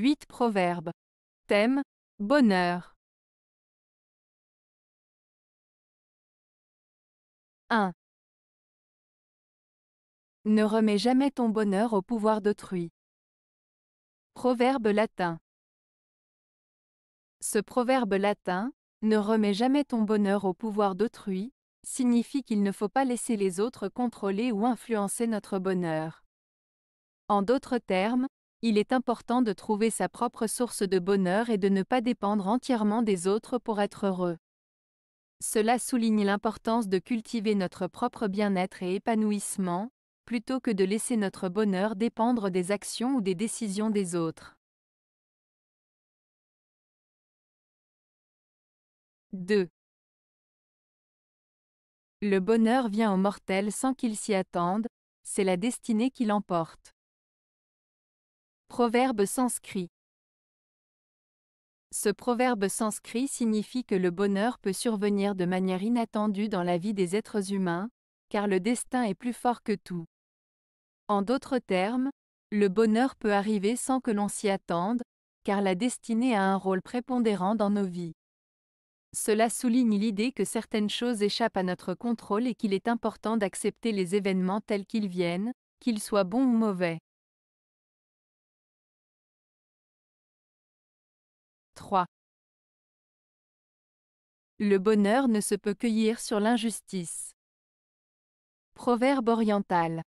8 Proverbes. Thème Bonheur. 1. Ne remets jamais ton bonheur au pouvoir d'autrui. Proverbe latin. Ce proverbe latin, ne remets jamais ton bonheur au pouvoir d'autrui, signifie qu'il ne faut pas laisser les autres contrôler ou influencer notre bonheur. En d'autres termes, il est important de trouver sa propre source de bonheur et de ne pas dépendre entièrement des autres pour être heureux. Cela souligne l'importance de cultiver notre propre bien-être et épanouissement, plutôt que de laisser notre bonheur dépendre des actions ou des décisions des autres. 2. Le bonheur vient au mortel sans qu'ils s'y attendent, c'est la destinée qui l'emporte. Proverbe sanscrit Ce proverbe sanscrit signifie que le bonheur peut survenir de manière inattendue dans la vie des êtres humains, car le destin est plus fort que tout. En d'autres termes, le bonheur peut arriver sans que l'on s'y attende, car la destinée a un rôle prépondérant dans nos vies. Cela souligne l'idée que certaines choses échappent à notre contrôle et qu'il est important d'accepter les événements tels qu'ils viennent, qu'ils soient bons ou mauvais. Le bonheur ne se peut cueillir sur l'injustice. Proverbe oriental.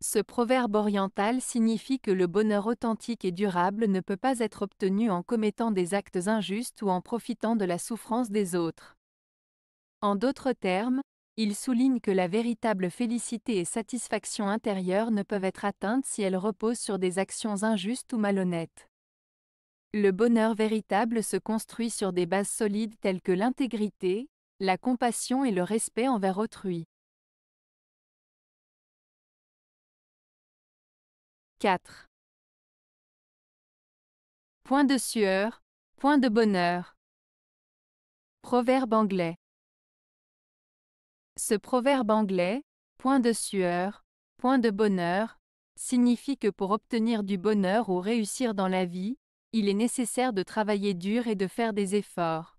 Ce proverbe oriental signifie que le bonheur authentique et durable ne peut pas être obtenu en commettant des actes injustes ou en profitant de la souffrance des autres. En d'autres termes, il souligne que la véritable félicité et satisfaction intérieure ne peuvent être atteintes si elles reposent sur des actions injustes ou malhonnêtes. Le bonheur véritable se construit sur des bases solides telles que l'intégrité, la compassion et le respect envers autrui. 4. Point de sueur, point de bonheur. Proverbe anglais. Ce proverbe anglais, point de sueur, point de bonheur, signifie que pour obtenir du bonheur ou réussir dans la vie, il est nécessaire de travailler dur et de faire des efforts.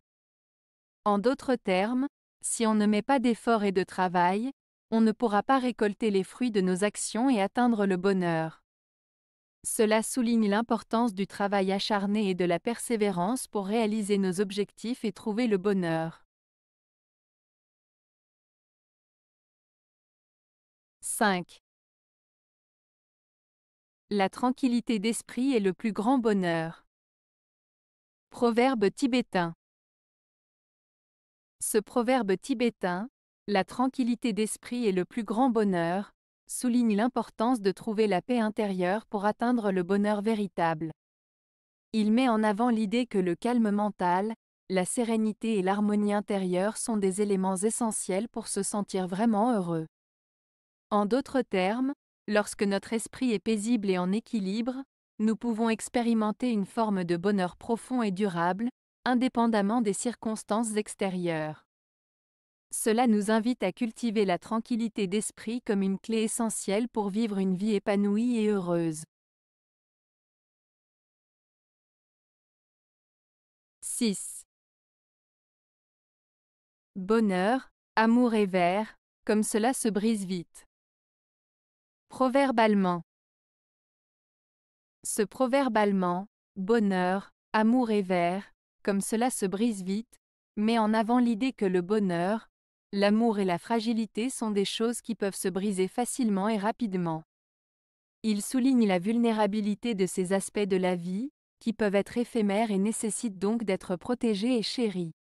En d'autres termes, si on ne met pas d'efforts et de travail, on ne pourra pas récolter les fruits de nos actions et atteindre le bonheur. Cela souligne l'importance du travail acharné et de la persévérance pour réaliser nos objectifs et trouver le bonheur. 5. La tranquillité d'esprit est le plus grand bonheur. Proverbe tibétain. Ce proverbe tibétain, la tranquillité d'esprit est le plus grand bonheur, souligne l'importance de trouver la paix intérieure pour atteindre le bonheur véritable. Il met en avant l'idée que le calme mental, la sérénité et l'harmonie intérieure sont des éléments essentiels pour se sentir vraiment heureux. En d'autres termes, lorsque notre esprit est paisible et en équilibre, nous pouvons expérimenter une forme de bonheur profond et durable, indépendamment des circonstances extérieures. Cela nous invite à cultiver la tranquillité d'esprit comme une clé essentielle pour vivre une vie épanouie et heureuse. 6. Bonheur, amour et vert, comme cela se brise vite. Proverbe allemand. Ce proverbe allemand, bonheur, amour et vert" comme cela se brise vite, met en avant l'idée que le bonheur, l'amour et la fragilité sont des choses qui peuvent se briser facilement et rapidement. Il souligne la vulnérabilité de ces aspects de la vie, qui peuvent être éphémères et nécessitent donc d'être protégés et chéris.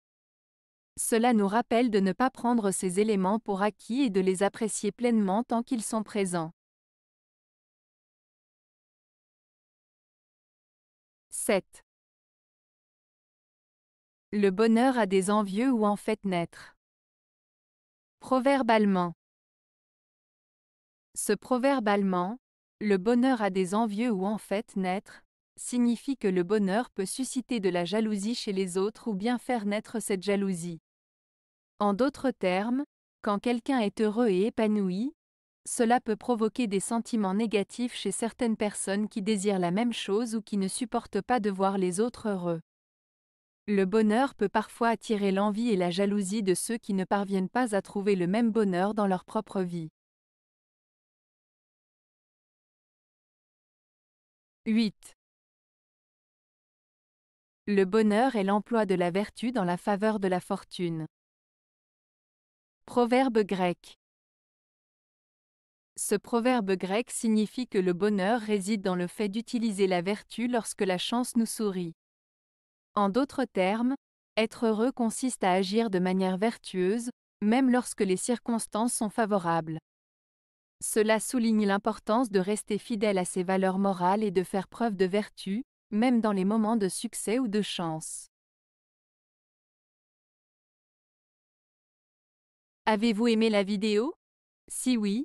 Cela nous rappelle de ne pas prendre ces éléments pour acquis et de les apprécier pleinement tant qu'ils sont présents. 7. Le bonheur a des envieux ou en fait naître. Proverbe allemand. Ce proverbe allemand, le bonheur a des envieux ou en fait naître, signifie que le bonheur peut susciter de la jalousie chez les autres ou bien faire naître cette jalousie. En d'autres termes, quand quelqu'un est heureux et épanoui, cela peut provoquer des sentiments négatifs chez certaines personnes qui désirent la même chose ou qui ne supportent pas de voir les autres heureux. Le bonheur peut parfois attirer l'envie et la jalousie de ceux qui ne parviennent pas à trouver le même bonheur dans leur propre vie. 8. Le bonheur est l'emploi de la vertu dans la faveur de la fortune. Proverbe grec. Ce proverbe grec signifie que le bonheur réside dans le fait d'utiliser la vertu lorsque la chance nous sourit. En d'autres termes, être heureux consiste à agir de manière vertueuse, même lorsque les circonstances sont favorables. Cela souligne l'importance de rester fidèle à ses valeurs morales et de faire preuve de vertu, même dans les moments de succès ou de chance. Avez-vous aimé la vidéo Si oui,